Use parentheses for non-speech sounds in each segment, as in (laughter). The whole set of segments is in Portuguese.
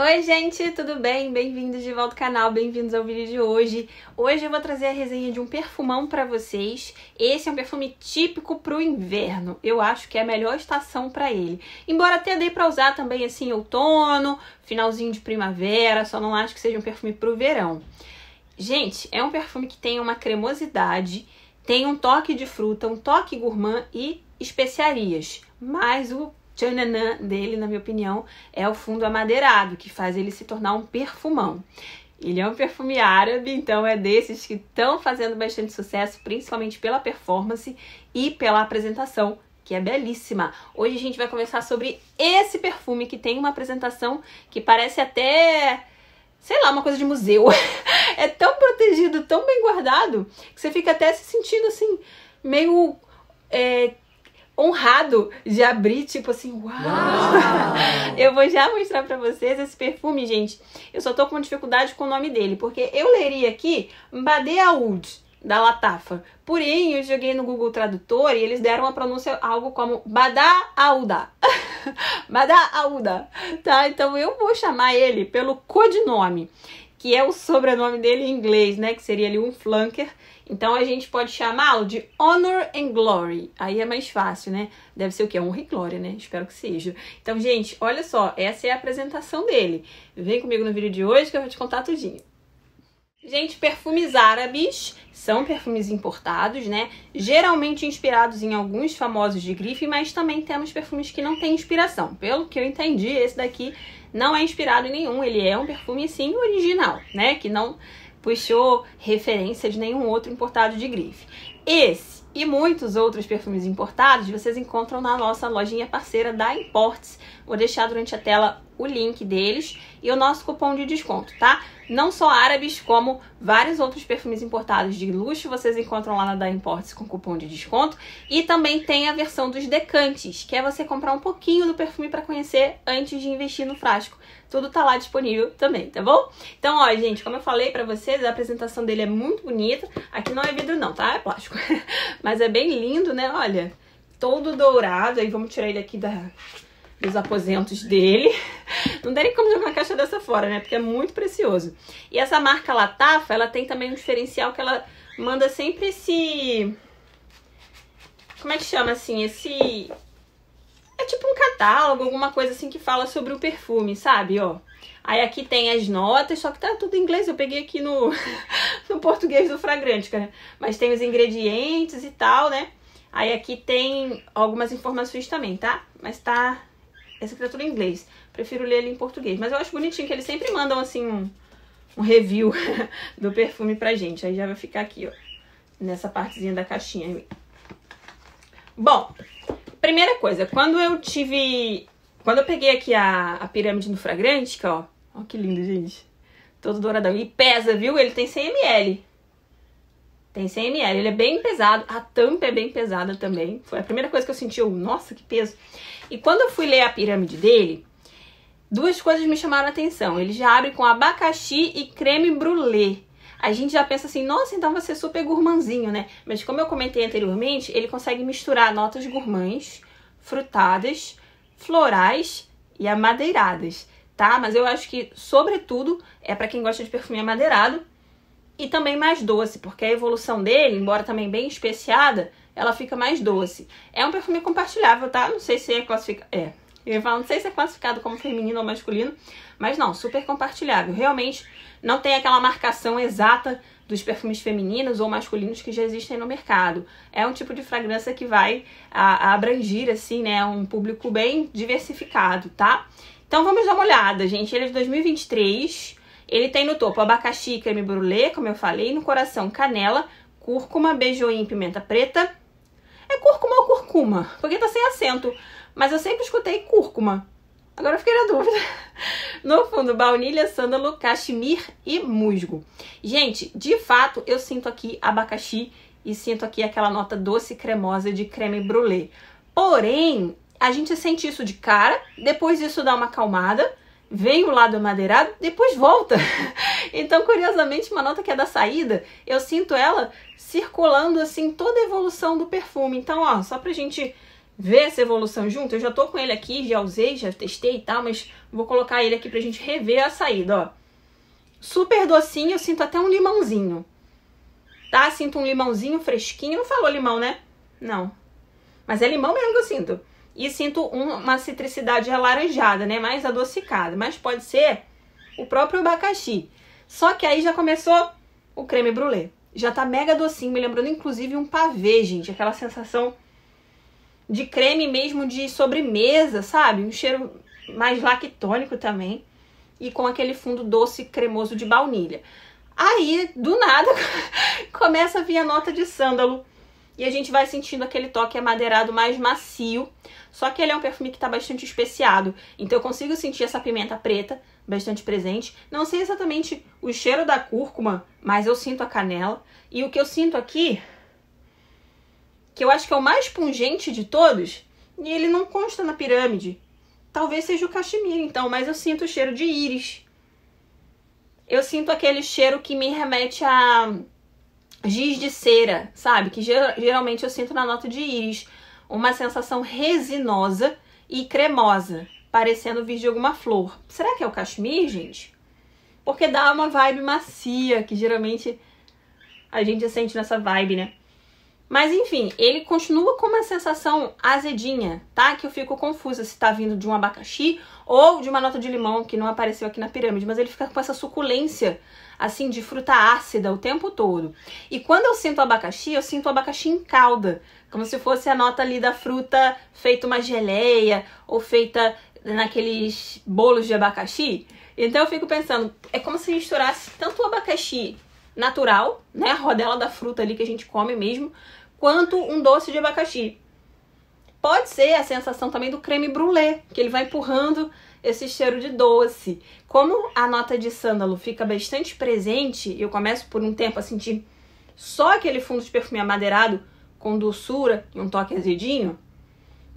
Oi, gente, tudo bem? Bem-vindos de volta ao canal, bem-vindos ao vídeo de hoje. Hoje eu vou trazer a resenha de um perfumão para vocês. Esse é um perfume típico para o inverno. Eu acho que é a melhor estação para ele. Embora até dê para usar também assim outono, finalzinho de primavera, só não acho que seja um perfume para o verão. Gente, é um perfume que tem uma cremosidade, tem um toque de fruta, um toque gourmand e especiarias. Mas o tchananã dele, na minha opinião, é o fundo amadeirado, que faz ele se tornar um perfumão. Ele é um perfume árabe, então é desses que estão fazendo bastante sucesso, principalmente pela performance e pela apresentação, que é belíssima. Hoje a gente vai conversar sobre esse perfume que tem uma apresentação que parece até, sei lá, uma coisa de museu. (laughs) é tão protegido, tão bem guardado, que você fica até se sentindo assim, meio. É, honrado de abrir, tipo assim, uau! uau! eu vou já mostrar pra vocês esse perfume, gente. Eu só tô com dificuldade com o nome dele, porque eu leria aqui Bade Aoud, da Latafa. Porém, eu joguei no Google Tradutor e eles deram a pronúncia algo como Bada Auda. (laughs) Bada Auda, tá? Então eu vou chamar ele pelo codinome que é o sobrenome dele em inglês, né? Que seria ali um flanker. Então a gente pode chamá-lo de Honor and Glory. Aí é mais fácil, né? Deve ser o quê? Honra e glória, né? Espero que seja. Então, gente, olha só, essa é a apresentação dele. Vem comigo no vídeo de hoje que eu vou te contar tudinho. Gente, perfumes árabes são perfumes importados, né? Geralmente inspirados em alguns famosos de grife, mas também temos perfumes que não têm inspiração. Pelo que eu entendi, esse daqui não é inspirado em nenhum, ele é um perfume sim original, né? Que não puxou referência de nenhum outro importado de grife. Esse e muitos outros perfumes importados vocês encontram na nossa lojinha parceira da Imports Vou deixar durante a tela o link deles e o nosso cupom de desconto, tá? Não só árabes, como vários outros perfumes importados de luxo, vocês encontram lá na Da Imports com cupom de desconto. E também tem a versão dos decantes, que é você comprar um pouquinho do perfume para conhecer antes de investir no frasco. Tudo tá lá disponível também, tá bom? Então, ó, gente, como eu falei para vocês, a apresentação dele é muito bonita. Aqui não é vidro não, tá? É plástico. (laughs) Mas é bem lindo, né? Olha, todo dourado. Aí vamos tirar ele aqui da dos aposentos dele. Não tem como jogar uma caixa dessa fora, né? Porque é muito precioso. E essa marca Latafa, ela tem também um diferencial que ela manda sempre esse... Como é que chama, assim? Esse... É tipo um catálogo, alguma coisa assim que fala sobre o perfume, sabe? Ó, Aí aqui tem as notas, só que tá tudo em inglês, eu peguei aqui no, (laughs) no português do fragrante cara né? Mas tem os ingredientes e tal, né? Aí aqui tem algumas informações também, tá? Mas tá essa criatura é em inglês. Prefiro ler ele em português. Mas eu acho bonitinho que eles sempre mandam assim um, um review (laughs) do perfume pra gente. Aí já vai ficar aqui, ó. Nessa partezinha da caixinha. Bom, primeira coisa, quando eu tive. Quando eu peguei aqui a, a pirâmide do que, ó. Ó que lindo, gente. Todo douradão. E pesa, viu? Ele tem 100ml. Tem 100 ml, ele é bem pesado, a tampa é bem pesada também. Foi a primeira coisa que eu senti, eu, nossa, que peso. E quando eu fui ler a pirâmide dele, duas coisas me chamaram a atenção. Ele já abre com abacaxi e creme brulee. A gente já pensa assim, nossa, então vai ser super gourmandzinho, né? Mas como eu comentei anteriormente, ele consegue misturar notas gourmands, frutadas, florais e amadeiradas, tá? Mas eu acho que, sobretudo, é para quem gosta de perfume amadeirado e também mais doce, porque a evolução dele, embora também bem especiada, ela fica mais doce. É um perfume compartilhável, tá? Não sei se é classificado. É. Eu ia não sei se é classificado como feminino ou masculino, mas não, super compartilhável. Realmente não tem aquela marcação exata dos perfumes femininos ou masculinos que já existem no mercado. É um tipo de fragrância que vai a, a abrangir, assim, né, um público bem diversificado, tá? Então vamos dar uma olhada, gente. Ele é de 2023. Ele tem no topo abacaxi, e creme brulee, como eu falei, no coração canela, cúrcuma, beijoim, pimenta preta. É cúrcuma ou curcuma? Porque tá sem acento, mas eu sempre escutei cúrcuma. Agora eu fiquei na dúvida. No fundo, baunilha, sândalo, cachemir e musgo. Gente, de fato, eu sinto aqui abacaxi e sinto aqui aquela nota doce cremosa de creme brulee. Porém, a gente sente isso de cara, depois isso dá uma acalmada, vem o lado amadeirado, depois volta. (laughs) Então, curiosamente, uma nota que é da saída, eu sinto ela circulando assim toda a evolução do perfume. Então, ó, só pra gente ver essa evolução junto, eu já tô com ele aqui, já usei, já testei e tal, mas vou colocar ele aqui pra gente rever a saída, ó. Super docinho, eu sinto até um limãozinho. Tá? Sinto um limãozinho fresquinho. Não falou limão, né? Não. Mas é limão mesmo que eu sinto e sinto uma citricidade alaranjada, né? Mais adocicada. Mas pode ser o próprio abacaxi. Só que aí já começou o creme brulee. Já tá mega docinho, me lembrando inclusive um pavê, gente. Aquela sensação de creme mesmo de sobremesa, sabe? Um cheiro mais lactônico também. E com aquele fundo doce cremoso de baunilha. Aí, do nada, (laughs) começa a vir a nota de sândalo e a gente vai sentindo aquele toque amadeirado mais macio. Só que ele é um perfume que está bastante especiado, então eu consigo sentir essa pimenta preta bastante presente. Não sei exatamente o cheiro da cúrcuma, mas eu sinto a canela. E o que eu sinto aqui, que eu acho que é o mais pungente de todos, e ele não consta na pirâmide. Talvez seja o cachemira, então, mas eu sinto o cheiro de íris. Eu sinto aquele cheiro que me remete a giz de cera, sabe? Que geralmente eu sinto na nota de íris. Uma sensação resinosa e cremosa, parecendo vir de alguma flor. Será que é o cachemir, gente? Porque dá uma vibe macia, que geralmente a gente sente nessa vibe, né? Mas enfim, ele continua com uma sensação azedinha, tá? Que eu fico confusa se tá vindo de um abacaxi ou de uma nota de limão que não apareceu aqui na pirâmide, mas ele fica com essa suculência assim de fruta ácida o tempo todo. E quando eu sinto abacaxi, eu sinto abacaxi em calda, como se fosse a nota ali da fruta feita uma geleia ou feita naqueles bolos de abacaxi. Então eu fico pensando, é como se misturasse tanto o abacaxi natural, né, a rodela da fruta ali que a gente come mesmo, quanto um doce de abacaxi. Pode ser a sensação também do creme brulee, que ele vai empurrando esse cheiro de doce. Como a nota de sândalo fica bastante presente, eu começo por um tempo a sentir só aquele fundo de perfume amadeirado com doçura e um toque azedinho.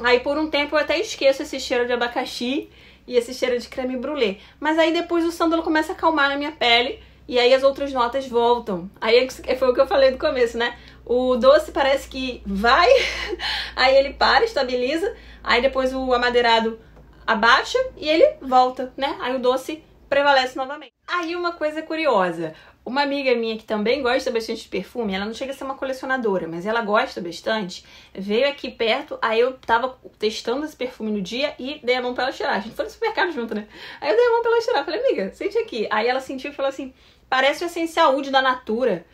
Aí por um tempo eu até esqueço esse cheiro de abacaxi e esse cheiro de creme brulee. Mas aí depois o sândalo começa a acalmar na minha pele e aí as outras notas voltam. Aí é foi o que eu falei no começo, né? o doce parece que vai, (laughs) aí ele para, estabiliza, aí depois o amadeirado abaixa e ele volta, né? Aí o doce prevalece novamente. Aí uma coisa curiosa, uma amiga minha que também gosta bastante de perfume, ela não chega a ser uma colecionadora, mas ela gosta bastante, veio aqui perto, aí eu tava testando esse perfume no dia e dei a mão pra ela cheirar. A gente foi no supermercado junto, né? Aí eu dei a mão pra ela cheirar, falei, amiga, sente aqui. Aí ela sentiu e falou assim, parece o essencial de da Natura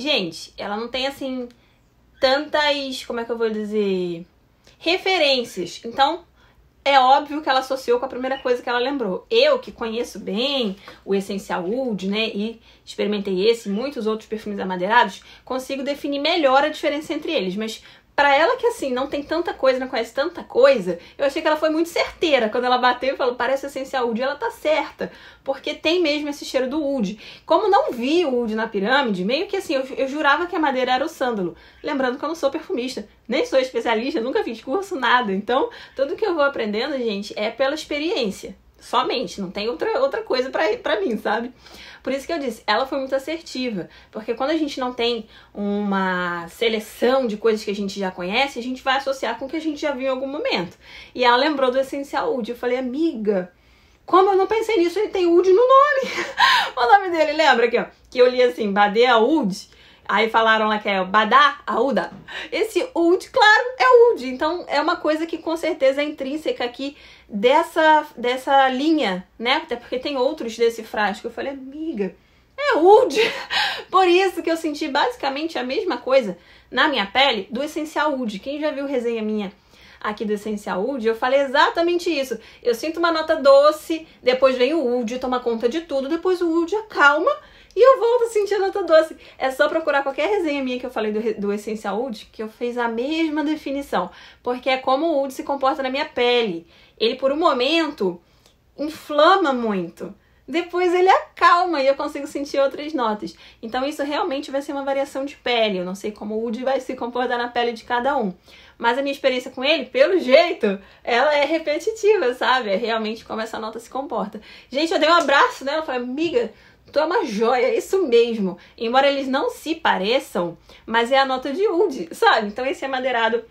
gente, ela não tem assim tantas, como é que eu vou dizer, referências. Então, é óbvio que ela associou com a primeira coisa que ela lembrou. Eu que conheço bem o essencial Wood, né, e experimentei esse e muitos outros perfumes amadeirados, consigo definir melhor a diferença entre eles, mas para ela que assim, não tem tanta coisa, não conhece tanta coisa, eu achei que ela foi muito certeira. Quando ela bateu e falou, parece essencial Wood, ela tá certa. Porque tem mesmo esse cheiro do Wood. Como não vi o Wood na pirâmide, meio que assim, eu, eu jurava que a madeira era o sândalo. Lembrando que eu não sou perfumista, nem sou especialista, nunca fiz curso, nada. Então, tudo que eu vou aprendendo, gente, é pela experiência somente, não tem outra, outra coisa para mim, sabe? Por isso que eu disse, ela foi muito assertiva, porque quando a gente não tem uma seleção de coisas que a gente já conhece, a gente vai associar com o que a gente já viu em algum momento. E ela lembrou do Essencial Wood, eu falei, amiga, como eu não pensei nisso, ele tem Wood no nome. (laughs) o nome dele, lembra aqui, ó, que eu li assim, Badea Wood, Aí falaram lá que é Badá, Uda. Esse Ud, claro, é Ud. Então é uma coisa que com certeza é intrínseca aqui dessa, dessa linha, né? Até porque tem outros desse frasco. Eu falei, amiga, é Ud. (laughs) Por isso que eu senti basicamente a mesma coisa na minha pele do Essencial Ud. Quem já viu resenha minha aqui do Essencial Ud, eu falei exatamente isso. Eu sinto uma nota doce, depois vem o Ud, toma conta de tudo, depois o Ud acalma e eu volto sentindo a nota doce. É só procurar qualquer resenha minha que eu falei do, do Essencial Wood, que eu fiz a mesma definição. Porque é como o Wood se comporta na minha pele. Ele, por um momento, inflama muito. Depois ele acalma e eu consigo sentir outras notas. Então isso realmente vai ser uma variação de pele. Eu não sei como o Woody vai se comportar na pele de cada um. Mas a minha experiência com ele, pelo jeito, ela é repetitiva, sabe? É realmente como essa nota se comporta. Gente, eu dei um abraço nela, né? falei, amiga, Tu é uma joia, é isso mesmo. Embora eles não se pareçam, mas é a nota de Oud, sabe? Então esse amadeirado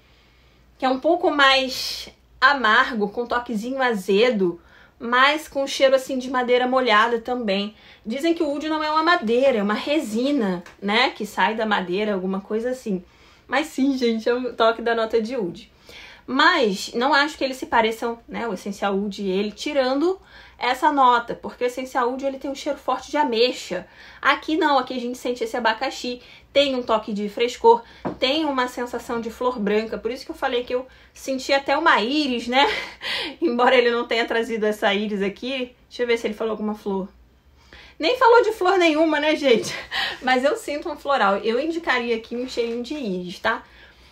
que é um pouco mais amargo, com toquezinho azedo, mas com um cheiro assim de madeira molhada também. Dizem que o Oud não é uma madeira, é uma resina, né? Que sai da madeira, alguma coisa assim. Mas sim, gente, é um toque da nota de Oud. Mas não acho que eles se pareçam, né, o Essencial Wood e ele, tirando essa nota, porque o Essencial Wood ele tem um cheiro forte de ameixa. Aqui não, aqui a gente sente esse abacaxi, tem um toque de frescor, tem uma sensação de flor branca, por isso que eu falei que eu senti até uma íris, né? (laughs) Embora ele não tenha trazido essa íris aqui. Deixa eu ver se ele falou alguma flor. Nem falou de flor nenhuma, né, gente? (laughs) Mas eu sinto um floral. Eu indicaria aqui um cheirinho de íris, tá?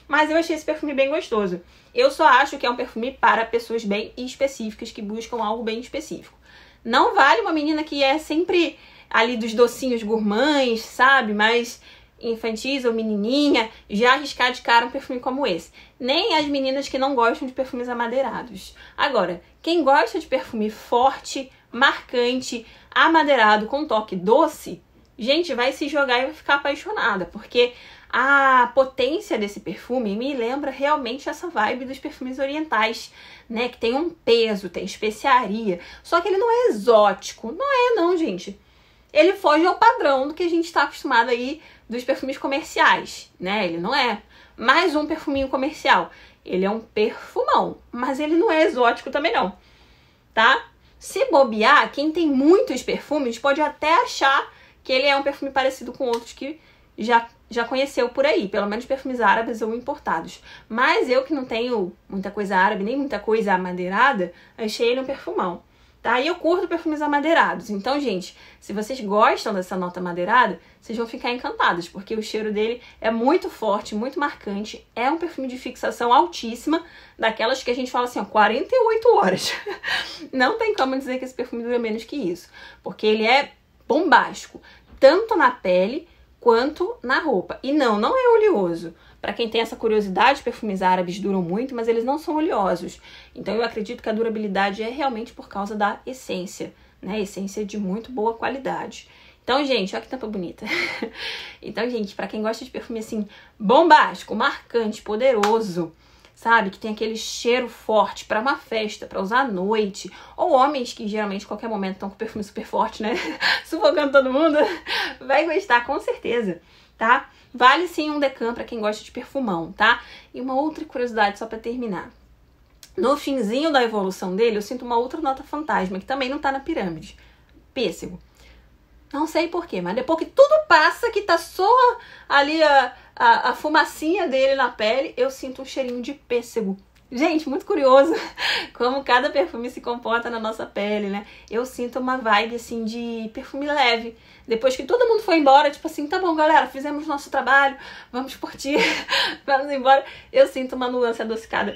mas eu achei esse perfume bem gostoso. Eu só acho que é um perfume para pessoas bem específicas, que buscam algo bem específico. Não vale uma menina que é sempre ali dos docinhos gourmands, sabe? Mas infantis ou menininha, já arriscar de cara um perfume como esse. Nem as meninas que não gostam de perfumes amadeirados. Agora, quem gosta de perfume forte, marcante, amadeirado, com toque doce, gente, vai se jogar e vai ficar apaixonada, porque a potência desse perfume me lembra realmente essa vibe dos perfumes orientais, né? Que tem um peso, tem especiaria. Só que ele não é exótico. Não é, não, gente. Ele foge ao padrão do que a gente está acostumado aí dos perfumes comerciais, né? Ele não é mais um perfuminho comercial. Ele é um perfumão, mas ele não é exótico também não, tá? Se bobear, quem tem muitos perfumes pode até achar que ele é um perfume parecido com outros que já, já conheceu por aí, pelo menos perfumes árabes ou importados. Mas eu que não tenho muita coisa árabe, nem muita coisa amadeirada, achei ele um perfumão. Tá? E eu curto perfumes amadeirados. Então, gente, se vocês gostam dessa nota amadeirada, vocês vão ficar encantados, porque o cheiro dele é muito forte, muito marcante. É um perfume de fixação altíssima, daquelas que a gente fala assim, ó, 48 horas. (laughs) Não tem como dizer que esse perfume dura menos que isso, porque ele é bombástico, tanto na pele quanto na roupa. E não, não é oleoso. Para quem tem essa curiosidade, perfumes árabes duram muito, mas eles não são oleosos. Então eu acredito que a durabilidade é realmente por causa da essência, né? Essência de muito boa qualidade. Então, gente, olha que tampa bonita. (laughs) então, gente, para quem gosta de perfume assim bombástico, marcante, poderoso, sabe? Que tem aquele cheiro forte para uma festa, para usar à noite. Ou homens que geralmente, qualquer momento, estão com perfume super forte, né? (laughs) Sufocando todo mundo. (laughs) Vai gostar, com certeza, tá? Vale sim um decan para quem gosta de perfumão, tá? E uma outra curiosidade só para terminar. No finzinho da evolução dele, eu sinto uma outra nota fantasma que também não tá na pirâmide. Pêssego. Não sei porquê, mas depois que tudo passa, que tá só ali a, a, a fumacinha dele na pele, eu sinto um cheirinho de pêssego. Gente, muito curioso (laughs) como cada perfume se comporta na nossa pele, né? Eu sinto uma vibe assim de perfume leve. Depois que todo mundo foi embora, tipo assim, tá bom, galera, fizemos nosso trabalho, vamos curtir, (laughs) vamos embora. Eu sinto uma nuance adocicada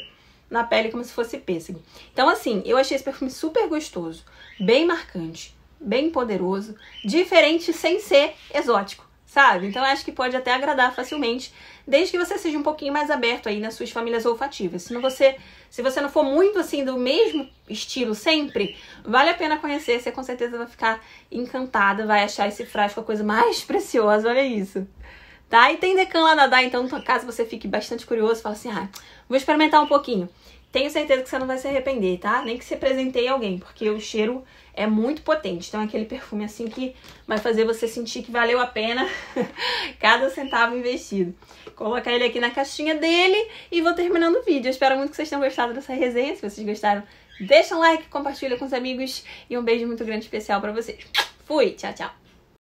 na pele como se fosse pêssego. Então, assim, eu achei esse perfume super gostoso, bem marcante bem poderoso, diferente sem ser exótico, sabe? Então acho que pode até agradar facilmente, desde que você seja um pouquinho mais aberto aí nas suas famílias olfativas. Se não você, se você não for muito assim do mesmo estilo sempre, vale a pena conhecer, você com certeza vai ficar encantada, vai achar esse frasco a coisa mais (laughs) preciosa, olha isso. Tá? E tem Decan Lanadá, então caso você fique bastante curioso, fala assim: "Ah, vou experimentar um pouquinho". Tenho certeza que você não vai se arrepender, tá? Nem que você presenteie alguém, porque o cheiro é muito potente. Então é aquele perfume assim que vai fazer você sentir que valeu a pena (laughs) cada centavo investido. Colocar ele aqui na caixinha dele e vou terminando o vídeo. Eu espero muito que vocês tenham gostado dessa resenha. Se vocês gostaram, deixa um like, compartilha com os amigos e um beijo muito grande especial para vocês. Fui, tchau, tchau.